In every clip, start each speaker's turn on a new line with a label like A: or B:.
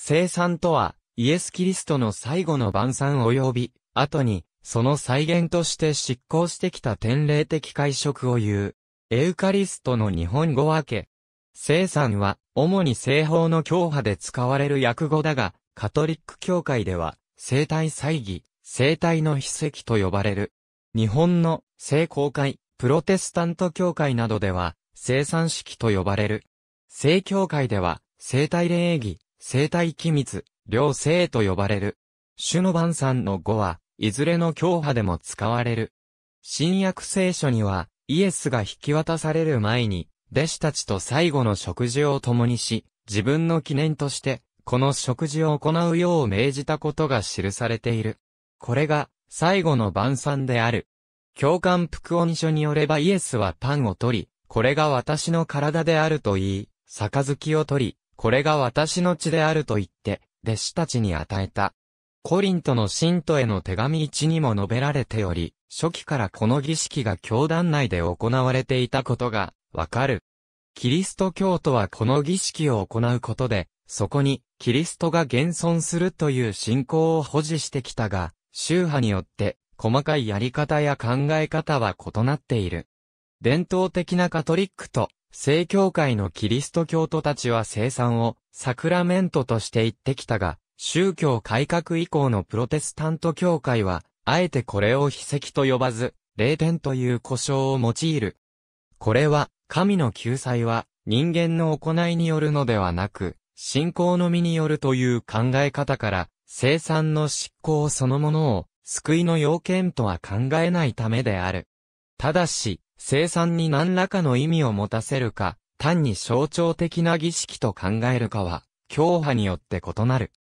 A: 生産とは、イエス・キリストの最後の晩餐及び、後に、その再現として執行してきた典礼的会食を言う。エウカリストの日本語分け。生産は、主に西方の教派で使われる訳語だが、カトリック教会では、生体祭儀、生体の筆跡と呼ばれる。日本の聖公会、プロテスタント教会などでは、生産式と呼ばれる。聖教会では、生体礼儀、生体機密、両性と呼ばれる。種の晩餐の語は、いずれの教派でも使われる。新約聖書には、イエスが引き渡される前に、弟子たちと最後の食事を共にし、自分の記念として、この食事を行うよう命じたことが記されている。これが、最後の晩餐である。教官福音書によればイエスはパンを取り、これが私の体であると言い、杯を取り、これが私の血であると言って、弟子たちに与えた。コリントの信徒への手紙一にも述べられており、初期からこの儀式が教団内で行われていたことがわかる。キリスト教徒はこの儀式を行うことで、そこにキリストが現存するという信仰を保持してきたが、宗派によって細かいやり方や考え方は異なっている。伝統的なカトリックと正教会のキリスト教徒たちは生産をサクラメントとして言ってきたが、宗教改革以降のプロテスタント教会は、あえてこれを秘跡と呼ばず、霊典という呼称を用いる。これは、神の救済は、人間の行いによるのではなく、信仰のみによるという考え方から、生産の執行そのものを、救いの要件とは考えないためである。ただし、生産に何らかの意味を持たせるか、単に象徴的な儀式と考えるかは、教派によって異なる。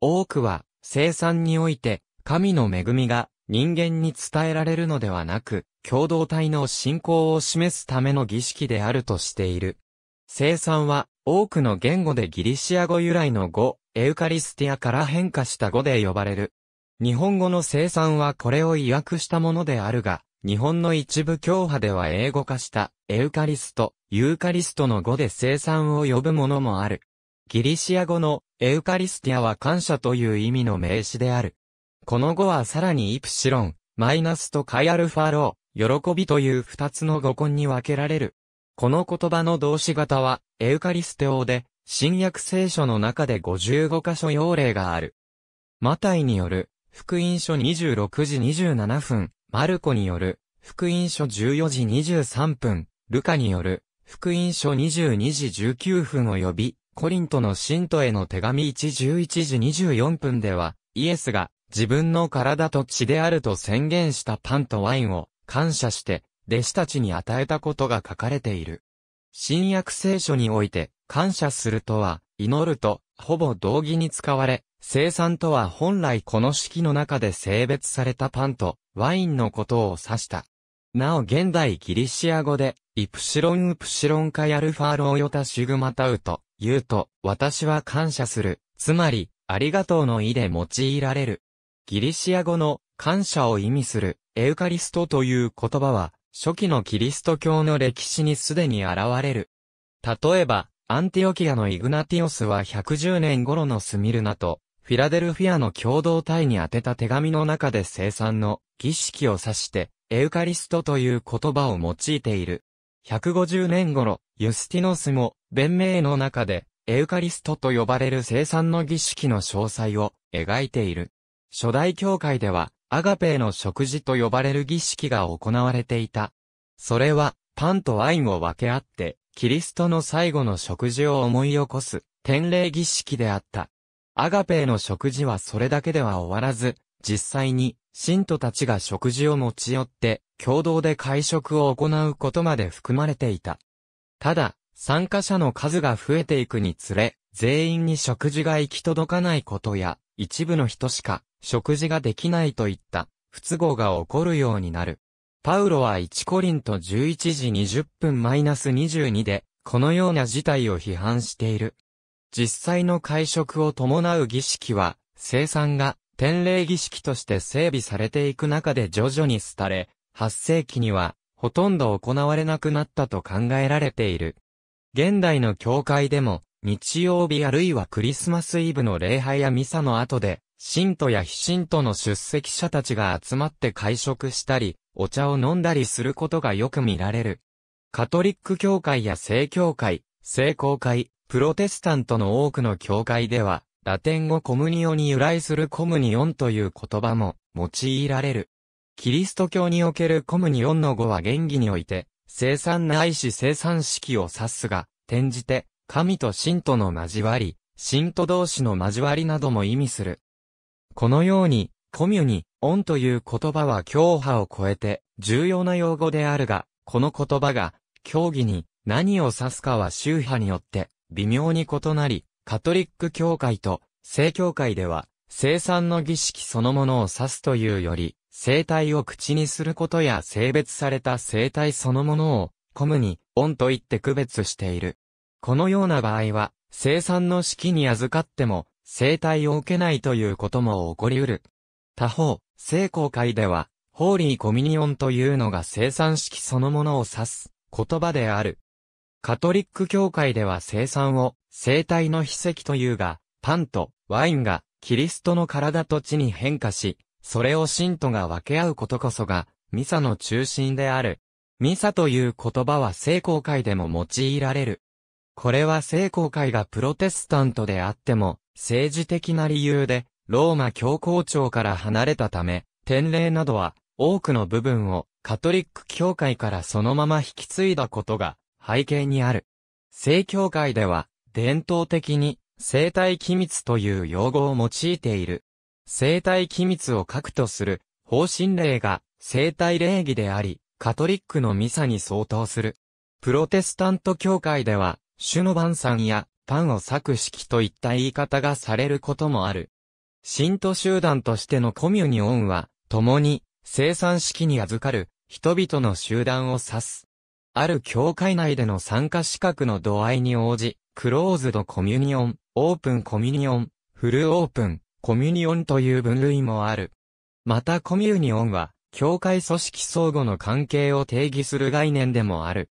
A: 多くは、生産において、神の恵みが人間に伝えられるのではなく、共同体の信仰を示すための儀式であるとしている。生産は、多くの言語でギリシア語由来の語、エウカリスティアから変化した語で呼ばれる。日本語の生産はこれを意訳したものであるが、日本の一部教派では英語化した、エウカリスト、ユーカリストの語で生産を呼ぶものもある。ギリシア語のエウカリスティアは感謝という意味の名詞である。この語はさらにイプシロン、マイナスとカイアルファロー、喜びという二つの語根に分けられる。この言葉の動詞型は、エウカリステオで、新約聖書の中で55箇所用例がある。マタイによる、福音書26時27分、マルコによる、福音書14時23分、ルカによる、福音書22時19分及び、コリントの信徒への手紙111時24分では、イエスが自分の体と血であると宣言したパンとワインを感謝して弟子たちに与えたことが書かれている。新約聖書において感謝するとは祈るとほぼ同義に使われ、生産とは本来この式の中で性別されたパンとワインのことを指した。なお現代ギリシア語で、イプシロンウプシロンカヤルファローヨタシグマタウと、言うと、私は感謝する、つまり、ありがとうの意で用いられる。ギリシア語の感謝を意味するエウカリストという言葉は、初期のキリスト教の歴史にすでに現れる。例えば、アンティオキアのイグナティオスは110年頃のスミルナと、フィラデルフィアの共同体に宛てた手紙の中で生産の儀式を指して、エウカリストという言葉を用いている。150年頃、ユスティノスも、弁明の中で、エウカリストと呼ばれる生産の儀式の詳細を描いている。初代教会では、アガペーの食事と呼ばれる儀式が行われていた。それは、パンとワインを分け合って、キリストの最後の食事を思い起こす、典礼儀式であった。アガペーの食事はそれだけでは終わらず、実際に、信徒たちが食事を持ち寄って、共同で会食を行うことまで含まれていた。ただ、参加者の数が増えていくにつれ、全員に食事が行き届かないことや、一部の人しか食事ができないといった不都合が起こるようになる。パウロは1コリント11時20分 -22 で、このような事態を批判している。実際の会食を伴う儀式は、生産が典礼儀式として整備されていく中で徐々に廃れ、8世紀には、ほとんど行われなくなったと考えられている。現代の教会でも、日曜日あるいはクリスマスイブの礼拝やミサの後で、信徒や非信徒の出席者たちが集まって会食したり、お茶を飲んだりすることがよく見られる。カトリック教会や正教会、聖公会、プロテスタントの多くの教会では、ラテン語コムニオに由来するコムニオンという言葉も用いられる。キリスト教におけるコムニオンの語は原義において、生産ないし生産式を指すが、転じて、神と信徒の交わり、信徒同士の交わりなども意味する。このように、コミュニ、オンという言葉は教派を超えて重要な用語であるが、この言葉が、教義に何を指すかは宗派によって微妙に異なり、カトリック教会と正教会では、生産の儀式そのものを指すというより、生体を口にすることや性別された生体そのものを、コムに、オンと言って区別している。このような場合は、生産の式に預かっても、生体を受けないということも起こり得る。他方、聖公会では、ホーリーコミニオンというのが生産式そのものを指す言葉である。カトリック教会では生産を、生体の秘跡というが、パンとワインがキリストの体と地に変化し、それを信徒が分け合うことこそが、ミサの中心である。ミサという言葉は聖公会でも用いられる。これは聖公会がプロテスタントであっても、政治的な理由で、ローマ教皇庁から離れたため、典礼などは、多くの部分を、カトリック教会からそのまま引き継いだことが背景にある。正教会では、伝統的に、生体機密という用語を用いている。生体機密を核とする、方針令が、生体礼儀であり、カトリックのミサに相当する。プロテスタント教会では、主の晩餐や、パンを咲く式といった言い方がされることもある。信徒集団としてのコミュニオンは、共に、生産式に預かる、人々の集団を指す。ある教会内での参加資格の度合いに応じ、クローズドコミュニオン、オープンコミュニオン、フルオープン、コミュニオンという分類もある。またコミュニオンは、教会組織相互の関係を定義する概念でもある。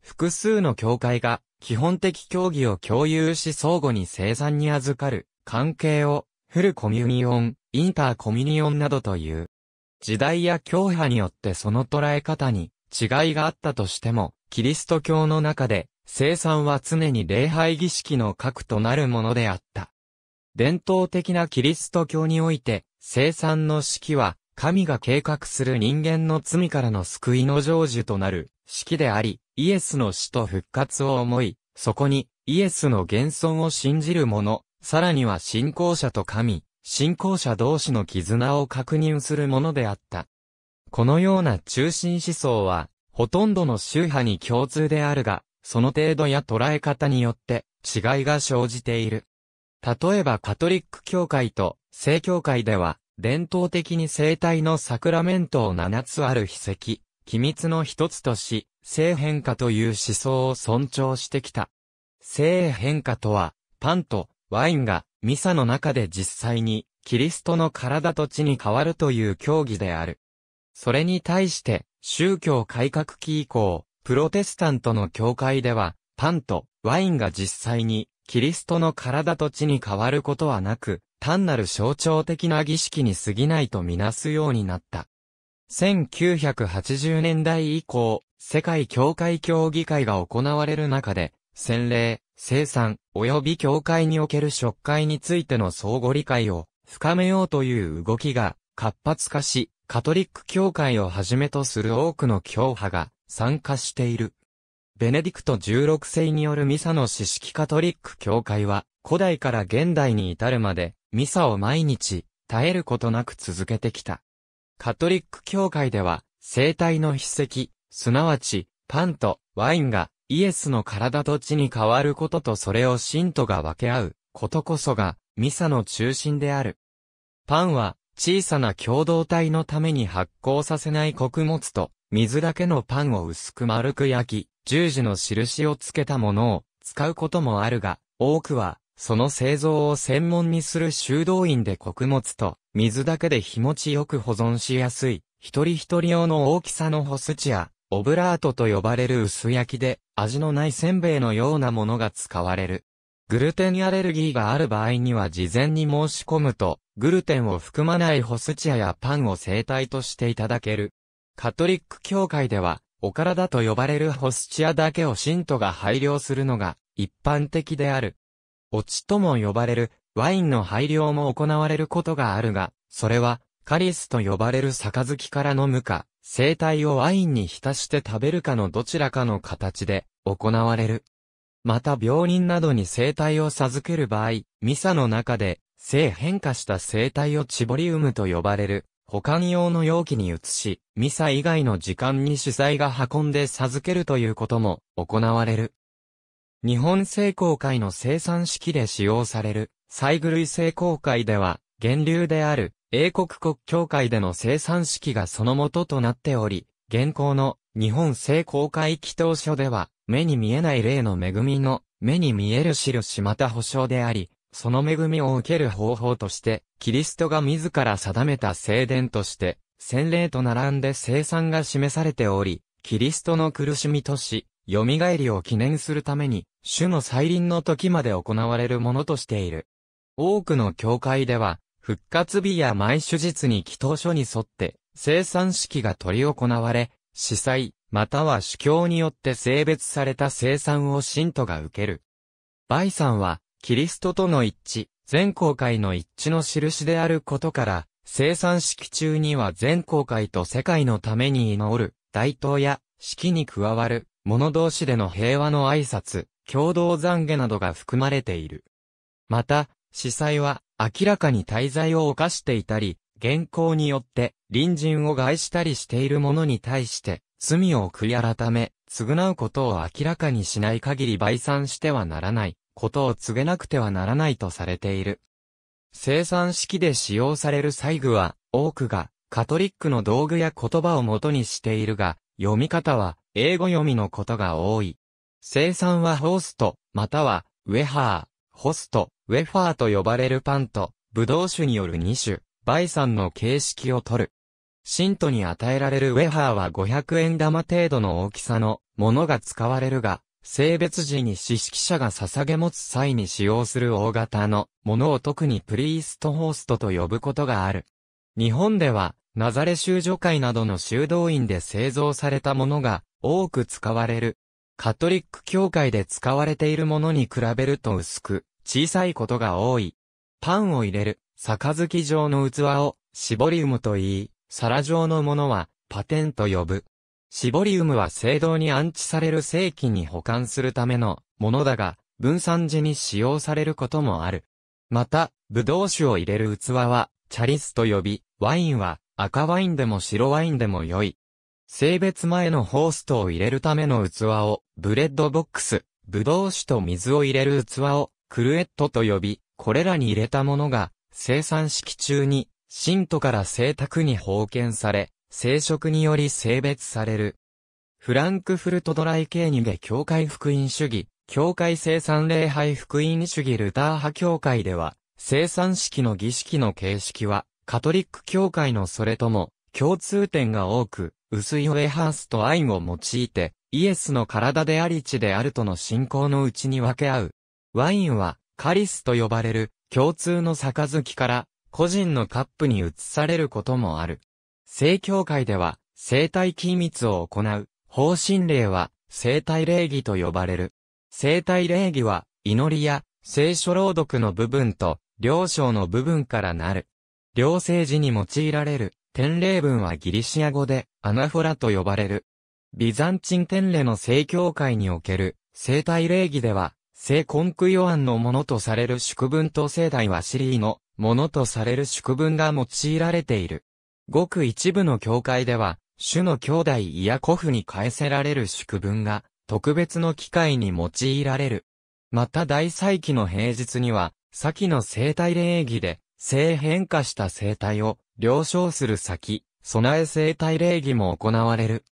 A: 複数の教会が、基本的教義を共有し相互に生産に預かる、関係を、フルコミュニオン、インターコミュニオンなどという。時代や教派によってその捉え方に違いがあったとしても、キリスト教の中で、生産は常に礼拝儀式の核となるものであった。伝統的なキリスト教において、生産の式は、神が計画する人間の罪からの救いの成就となる式であり、イエスの死と復活を思い、そこにイエスの現存を信じる者、さらには信仰者と神、信仰者同士の絆を確認するものであった。このような中心思想は、ほとんどの宗派に共通であるが、その程度や捉え方によって違いが生じている。例えばカトリック教会と正教会では、伝統的に生体のサクラメントを7つある秘跡、機密の一つとし、性変化という思想を尊重してきた。性変化とは、パンとワインがミサの中で実際にキリストの体と血に変わるという教義である。それに対して、宗教改革期以降、プロテスタントの教会では、パンとワインが実際に、キリストの体と地に変わることはなく、単なる象徴的な儀式に過ぎないとみなすようになった。1980年代以降、世界教会協議会が行われる中で、洗礼、生産、及び教会における食会についての相互理解を深めようという動きが活発化し、カトリック教会をはじめとする多くの教派が参加している。ベネディクト16世によるミサの四式カトリック教会は、古代から現代に至るまで、ミサを毎日、絶えることなく続けてきた。カトリック教会では、生体の筆跡、すなわち、パンとワインがイエスの体と地に変わることとそれを信徒が分け合うことこそがミサの中心である。パンは小さな共同体のために発酵させない穀物と、水だけのパンを薄く丸く焼き、十字の印をつけたものを使うこともあるが、多くは、その製造を専門にする修道院で穀物と水だけで日持ちよく保存しやすい、一人一人用の大きさのホスチア、オブラートと呼ばれる薄焼きで、味のないせんべいのようなものが使われる。グルテンアレルギーがある場合には事前に申し込むと、グルテンを含まないホスチアやパンを生体としていただける。カトリック教会では、お体と呼ばれるホスチアだけを信徒が配慮するのが一般的である。オチとも呼ばれるワインの配慮も行われることがあるが、それはカリスと呼ばれる杯から飲むか、生体をワインに浸して食べるかのどちらかの形で行われる。また病人などに生体を授ける場合、ミサの中で、性変化した生体をチボリウムと呼ばれる、保管用の容器に移し、ミサ以外の時間に主催が運んで授けるということも行われる。日本聖公会の生産式で使用される、サイグルイ聖公会では、源流である、英国国教会での生産式がその元となっており、現行の日本聖公会祈祷書では、目に見えない霊の恵みの、目に見える印また保証であり、その恵みを受ける方法として、キリストが自ら定めた聖殿として、洗礼と並んで生産が示されており、キリストの苦しみとし、蘇りを記念するために、主の再臨の時まで行われるものとしている。多くの教会では、復活日や毎手日に祈祷書に沿って、生産式が執り行われ、司祭、または主教によって性別された生産を信徒が受ける。バイさんは、キリストとの一致、全公会の一致の印であることから、生産式中には全公会と世界のために祈る、大統や、式に加わる、者同士での平和の挨拶、共同懺悔などが含まれている。また、司祭は、明らかに滞在を犯していたり、現行によって、隣人を害したりしている者に対して、罪を悔い改め、償うことを明らかにしない限り倍産してはならない、ことを告げなくてはならないとされている。生産式で使用される細具は、多くが、カトリックの道具や言葉を元にしているが、読み方は、英語読みのことが多い。生産はホースト、または、ウェハー、ホスト、ウェファーと呼ばれるパンと、ブドウ酒による2種、バイの形式をとる。信徒に与えられるウェハーは500円玉程度の大きさのものが使われるが、性別時に指識者が捧げ持つ際に使用する大型のものを特にプリーストホーストと呼ぶことがある。日本では、ナザレ修女会などの修道院で製造されたものが多く使われる。カトリック教会で使われているものに比べると薄く、小さいことが多い。パンを入れる、杯状の器を、絞りウムと言い、皿状のものは、パテンと呼ぶ。シボリウムは聖堂に安置される正規に保管するためのものだが、分散時に使用されることもある。また、ブドウ酒を入れる器は、チャリスと呼び、ワインは赤ワインでも白ワインでも良い。性別前のホーストを入れるための器を、ブレッドボックス、ブドウ酒と水を入れる器を、クルエットと呼び、これらに入れたものが、生産式中に信徒から聖託に封建され、聖職により性別される。フランクフルトドライケーニゲ教会福音主義、教会生産礼拝福音主義ルター派教会では、生産式の儀式の形式は、カトリック教会のそれとも、共通点が多く、薄いウェハースとアインを用いて、イエスの体であり地であるとの信仰のうちに分け合う。ワインは、カリスと呼ばれる、共通の杯から、個人のカップに移されることもある。正教会では、生体機密を行う、方針例は、生体礼儀と呼ばれる。生体礼儀は、祈りや、聖書朗読の部分と、両章の部分からなる。両聖時に用いられる、天礼文はギリシア語で、アナフォラと呼ばれる。ビザンチン天礼の聖教会における、生体礼儀では、聖コンクヨアンのものとされる宿文と聖大はシリーのものとされる祝文が用いられている。ごく一部の教会では、主の兄弟や古父に返せられる祝文が、特別の機会に用いられる。また大祭期の平日には、先の生体礼儀で、性変化した生体を了承する先、備え生体礼儀も行われる。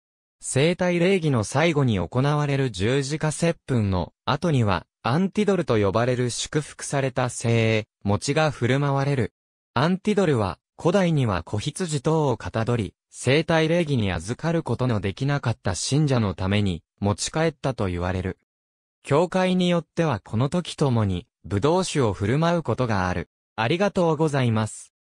A: 生体礼儀の最後に行われる十字架接吻の後には、アンティドルと呼ばれる祝福された精鋭、餅が振る舞われる。アンティドルは、古代には子羊等をかたどり、生体礼儀に預かることのできなかった信者のために、持ち帰ったと言われる。教会によってはこの時ともに、葡萄酒を振る舞うことがある。ありがとうございます。